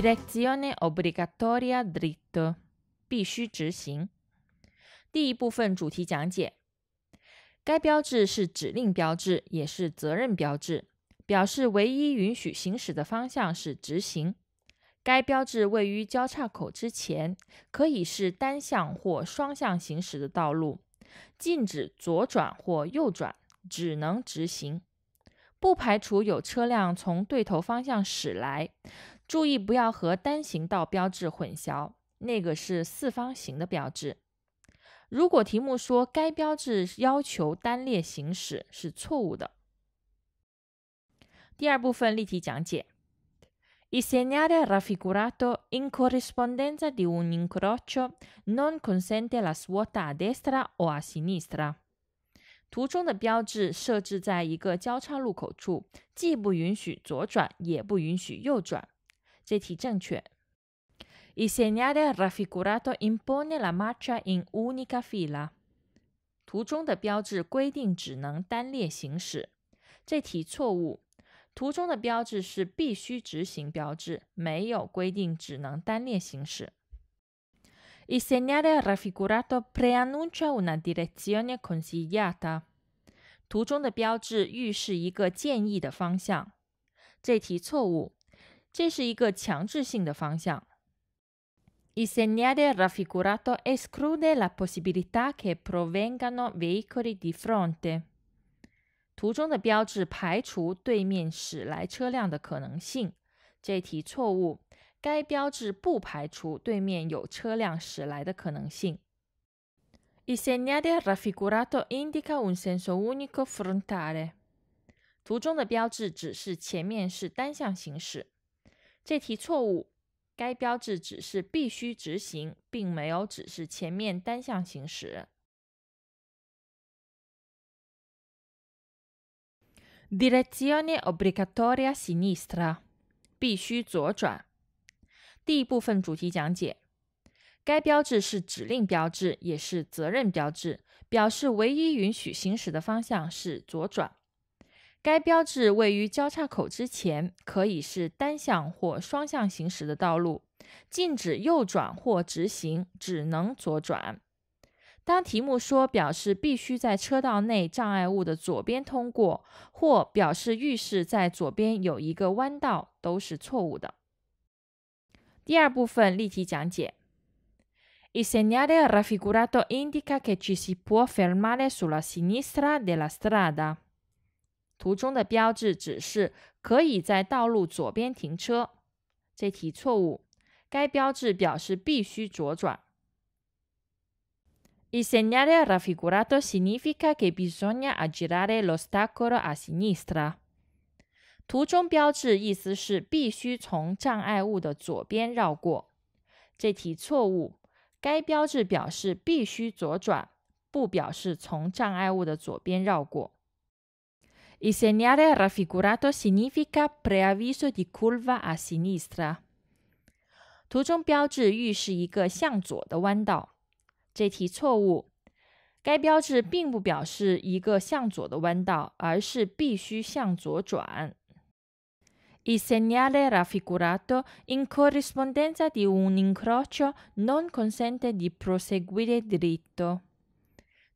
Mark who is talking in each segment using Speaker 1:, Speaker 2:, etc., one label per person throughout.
Speaker 1: Direzione obbligatoria dritto，必须执行。第一部分主题讲解：该标志是指令标志，也是责任标志，表示唯一允许行驶的方向是直行。该标志位于交叉口之前，可以是单向或双向行驶的道路，禁止左转或右转，只能直行。不排除有车辆从对头方向驶来。注意不要和单行道标志混淆，那个是四方形的标志。如果题目说该标志要求单列行驶是错误的。第二部分例题讲解：Il segnale raffigurato in corrispondenza di un incrocio non consente la svuota a destra o a sinistra。图中的标志设置在一个交叉路口处，既不允许左转，也不允许右转。这题正确。Il segnale raffigurato impone la marcia in unica fila。图中的标志规定只能单列行驶。这题错误。图中的标志是必须直行标志，没有规定只能单列行驶。Il segnale raffigurato preannuncia una direzione consigliata。图中的标志预示一个建议的方向。这题错误。这是一个强制性的方向。Il segnale raffigurato esclude la possibilità che provengano veicoli d i f r o n t i 图中的标志排除对面驶来车辆的可能性。这题错误，该标志不排除对面有车辆驶来的可能性。Il segnale raffigurato indica un senso unico frontale。图中的标志指示前面是单向行驶。这题错误，该标志指示必须直行，并没有指示前面单向行驶。Direzione obbligatoria sinistra，必须左转。第一部分主题讲解：该标志是指令标志，也是责任标志，表示唯一允许行驶的方向是左转。该标志位于交叉口之前，可以是单向或双向行驶的道路，禁止右转或直行，只能左转。当题目说表示必须在车道内障碍物的左边通过，或表示预示在左边有一个弯道，都是错误的。第二部分例题讲解：Il segnale raffigurato indica che ci si può fermare sulla sinistra della strada. 图中的标志指示可以在道路左边停车，这题错误。该标志表示必须左转。Il segnale raffigurato significa che bisogna aggirare l'ostacolo a sinistra。图中标志意思是必须从障碍物的左边绕过，这题错误。该标志表示必须左转，不表示从障碍物的左边绕过。Il segnale raffigurato significa preavviso di curva a sinistra。图中标志预示一个向左的弯道。这题错误。该标志并不表示一个向左的弯道，而是必须向左转。Il segnale raffigurato in corrispondenza di un incrocio non consente di proseguire dritto.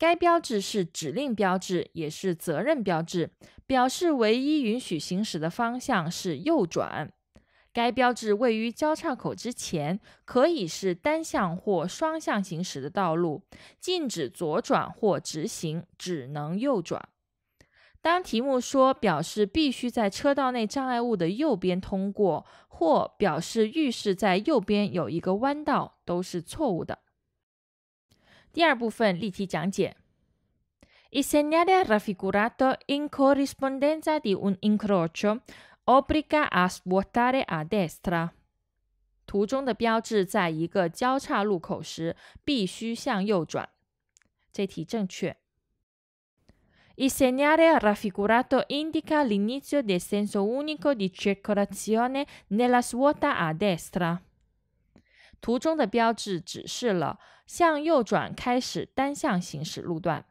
Speaker 1: 该标志是指令标志，也是责任标志，表示唯一允许行驶的方向是右转。该标志位于交叉口之前，可以是单向或双向行驶的道路，禁止左转或直行，只能右转。当题目说表示必须在车道内障碍物的右边通过，或表示预示在右边有一个弯道，都是错误的。第二部分例题讲解。Il segnale raffigurato in corrispondenza di un incrocio obbliga a svuotare a destra。图中的标志在一个交叉路口时必须向右转。这题正确。Il segnale raffigurato indica l'inizio del senso unico di circolazione nella svuota a destra。图中的标志指示了。向右转，开始单向行驶路段。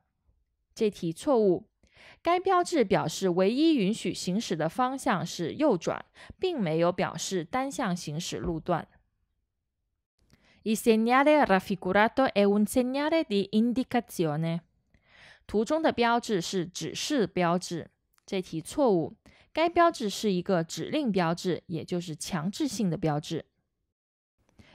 Speaker 1: 这题错误。该标志表示唯一允许行驶的方向是右转，并没有表示单向行驶路段。Il segnale raffigurato è un segnale di indicazione 呢？图中的标志是指示标志。这题错误。该标志是一个指令标志，也就是强制性的标志。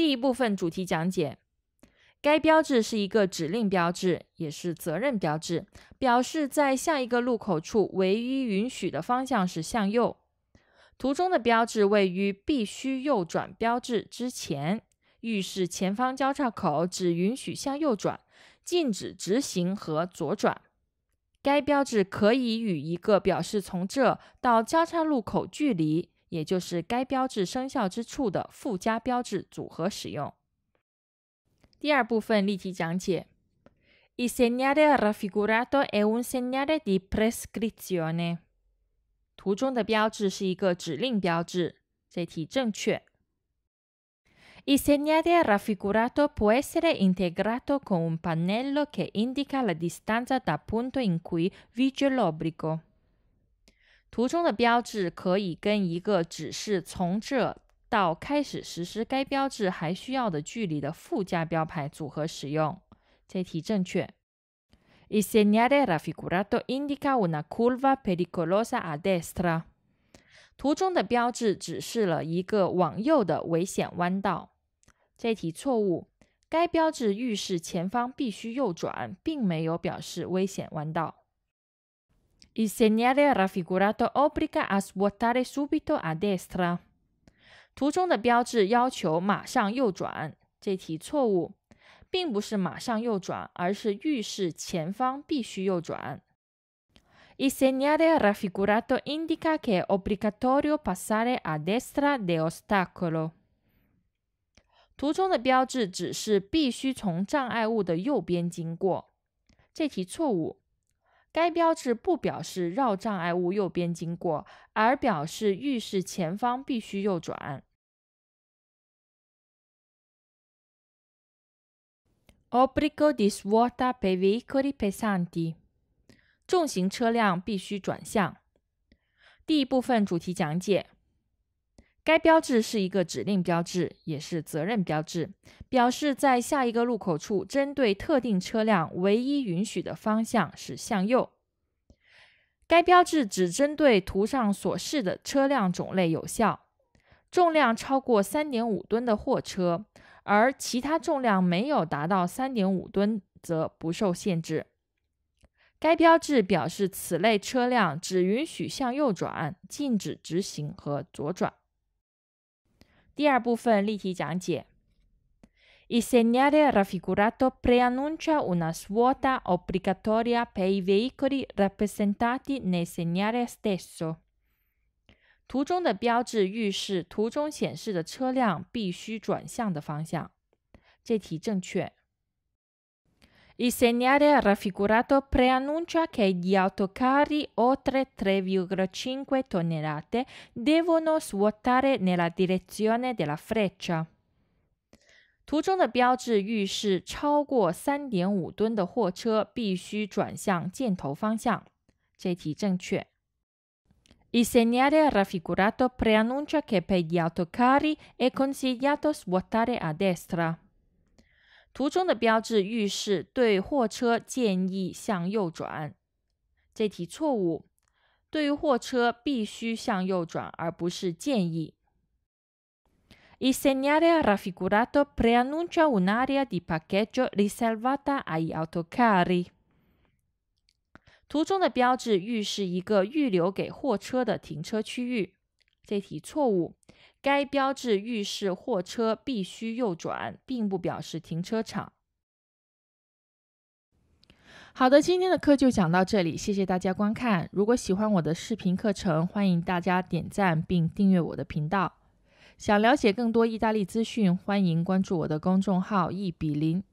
Speaker 1: 第一部分主题讲解：该标志是一个指令标志，也是责任标志，表示在下一个路口处唯一允许的方向是向右。图中的标志位于必须右转标志之前，预示前方交叉口只允许向右转，禁止直行和左转。该标志可以与一个表示从这到交叉路口距离。也就是该标志生效之处的附加标志组合使用。第二部分例题讲解。Il segnale raffigurato è un segnale di prescrizione。图中的标志是一个指令标志。这题正确。Il segnale raffigurato può essere integrato con un pannello che indica la distanza dal punto in cui vige l'obbligo. 图中的标志可以跟一个指示从这到开始实施该标志还需要的距离的附加标牌组合使用。这题正确。Il segnale raffigurato indica una curva pericolosa a destra。图中的标志指示了一个往右的危险弯道。这题错误。该标志预示前方必须右转，并没有表示危险弯道。Il segnale raffigurato obbliga a svuotare subito a destra. destra。图中的标志要求马上右转，这题错误，并不是马上右转，而是预示前方必须右转。Il segnale raffigurato indica che è obbligatorio passare a destra dell'ostacolo。图中的标志指示必须从障碍物的右边经过，这题错误。该标志不表示绕障碍物右边经过，而表示预示前方必须右转。Obbligo di svuota per veicoli pesanti。重型车辆必须转向。第一部分主题讲解。该标志是一个指令标志，也是责任标志，表示在下一个路口处，针对特定车辆唯一允许的方向是向右。该标志只针对图上所示的车辆种类有效，重量超过三点五吨的货车，而其他重量没有达到三点五吨则不受限制。该标志表示此类车辆只允许向右转，禁止直行和左转。第二部分例题讲解。Il segnale raffigurato preannuncia una svuota obbligatoria per i veicoli rappresentati nel segnale stesso。图中的标志预示图中显示的车辆必须转向的方向。这题正确。il segnale raffigurato preannuncia che gli autocarri oltre 3,5 tonnellate devono svuotare nella direzione della freccia. 图中的标志预示超过3.5吨的货车必须转向箭头方向。这题正确。Il segnale raffigurato preannuncia che per gli autocarri è consigliato svuotare a destra. 图中的标志预示对货车建议向右转，这题错误。对于货车必须向右转，而不是建议。Il segnale raffigurato preannuncia un'area di parcheggio riservata ai autocarri。图中的标志预示一个预留给货车的停车区域。这题错误，该标志预示货车必须右转，并不表示停车场。好的，今天的课就讲到这里，谢谢大家观看。如果喜欢我的视频课程，欢迎大家点赞并订阅我的频道。想了解更多意大利资讯，欢迎关注我的公众号“一比零”。